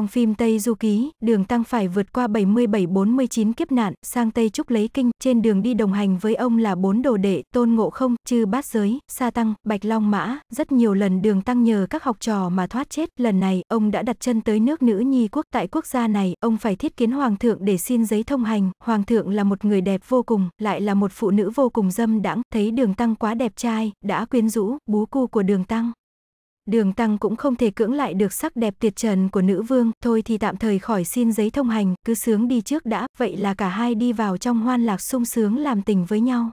Trong phim Tây Du Ký, đường tăng phải vượt qua 77-49 kiếp nạn, sang Tây Trúc lấy kinh, trên đường đi đồng hành với ông là bốn đồ đệ, tôn ngộ không, chư bát giới, sa tăng, bạch long mã, rất nhiều lần đường tăng nhờ các học trò mà thoát chết, lần này, ông đã đặt chân tới nước nữ nhi quốc. Tại quốc gia này, ông phải thiết kiến hoàng thượng để xin giấy thông hành, hoàng thượng là một người đẹp vô cùng, lại là một phụ nữ vô cùng dâm đãng, thấy đường tăng quá đẹp trai, đã quyến rũ, bú cu của đường tăng đường tăng cũng không thể cưỡng lại được sắc đẹp tuyệt trần của nữ vương, thôi thì tạm thời khỏi xin giấy thông hành, cứ sướng đi trước đã, vậy là cả hai đi vào trong hoan lạc sung sướng làm tình với nhau.